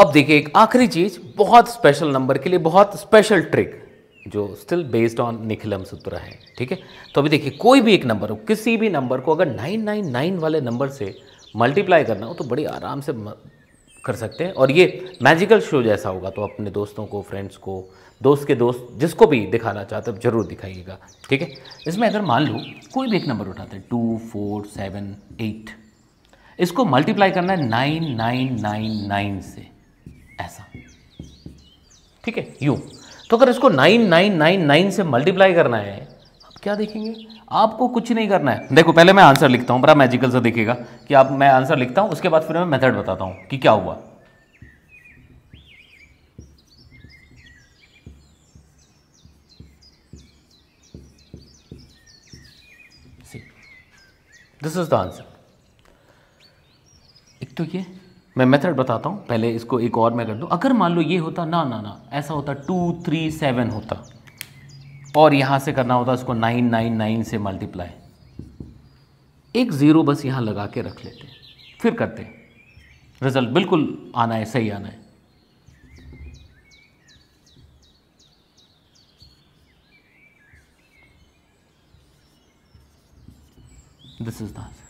अब देखिए एक आखिरी चीज बहुत स्पेशल नंबर के लिए बहुत स्पेशल ट्रिक जो स्टिल बेस्ड ऑन निखिलम सूत्र है ठीक है तो अभी देखिए कोई भी एक नंबर हो किसी भी नंबर को अगर 999 वाले नंबर से मल्टीप्लाई करना हो तो बड़ी आराम से कर सकते हैं और ये मैजिकल शो जैसा होगा तो अपने दोस्तों को फ्रेंड्स को दोस्त के दोस्त जिसको भी दिखाना चाहते हो जरूर दिखाइएगा ठीक है इसमें अगर मान लो कोई भी एक नंबर उठाते हैं टू फोर सेवन एट इसको मल्टीप्लाई करना है नाइन नाइन नाइन नाइन से ऐसा ठीक है यू तो अगर इसको नाइन नाइन नाइन नाइन से मल्टीप्लाई करना है आप क्या देखेंगे आपको कुछ नहीं करना है देखो पहले मैं आंसर लिखता हूं बड़ा मैजिकल से देखिएगा कि आप मैं आंसर लिखता हूं उसके बाद फिर मैं मेथड बताता हूं कि क्या हुआ दिस इज द आंसर एक तो ये मैं मेथड बताता हूँ पहले इसको एक और मैं कर दूँ अगर मान लो ये होता ना ना ना ऐसा होता टू थ्री सेवन होता और यहाँ से करना होता इसको नाइन नाइन नाइन से मल्टीप्लाई एक ज़ीरो बस यहाँ लगा के रख लेते फिर करते रिज़ल्ट बिल्कुल आना है सही आना है दिस इज़ द आंसर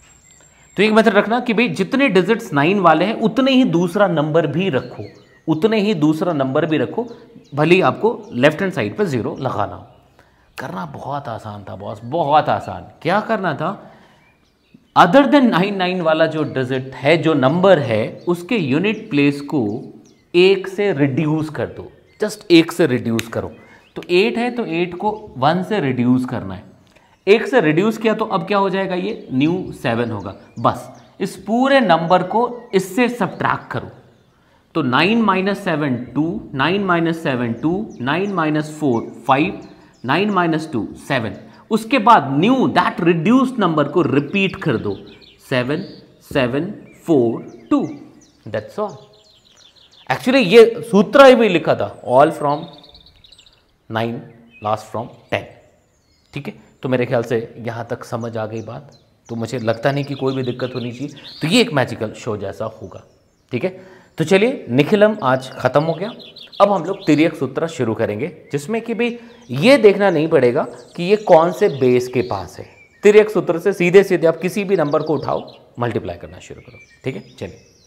तो एक मेथड रखना कि भाई जितने डिजिट्स नाइन वाले हैं उतने ही दूसरा नंबर भी रखो उतने ही दूसरा नंबर भी रखो भले ही आपको लेफ्ट हैंड साइड पर ज़ीरो लगाना करना बहुत आसान था बॉस बहुत आसान क्या करना था अदर देन नाइन नाइन वाला जो डिजिट है जो नंबर है उसके यूनिट प्लेस को एक से रिड्यूस कर दो जस्ट एक से रिड्यूस करो तो एट है तो एट को वन से रिड्यूस करना है एक से रिड्यूस किया तो अब क्या हो जाएगा ये न्यू सेवन होगा बस इस पूरे नंबर को इससे सब करो तो nine minus seven two nine minus seven two nine minus four five nine minus two seven उसके बाद न्यू दैट रिड्यूस नंबर को रिपीट कर दो seven seven four two that's all actually ये सूत्र ही भी लिखा था all from nine last from ten ठीक है तो मेरे ख्याल से यहाँ तक समझ आ गई बात तो मुझे लगता नहीं कि कोई भी दिक्कत होनी चाहिए तो ये एक मैजिकल शो जैसा होगा ठीक है तो चलिए निखिलम आज ख़त्म हो गया अब हम लोग तिरक सूत्र शुरू करेंगे जिसमें कि भाई ये देखना नहीं पड़ेगा कि ये कौन से बेस के पास है तिरक सूत्र से सीधे सीधे आप किसी भी नंबर को उठाओ मल्टीप्लाई करना शुरू करो ठीक है चलिए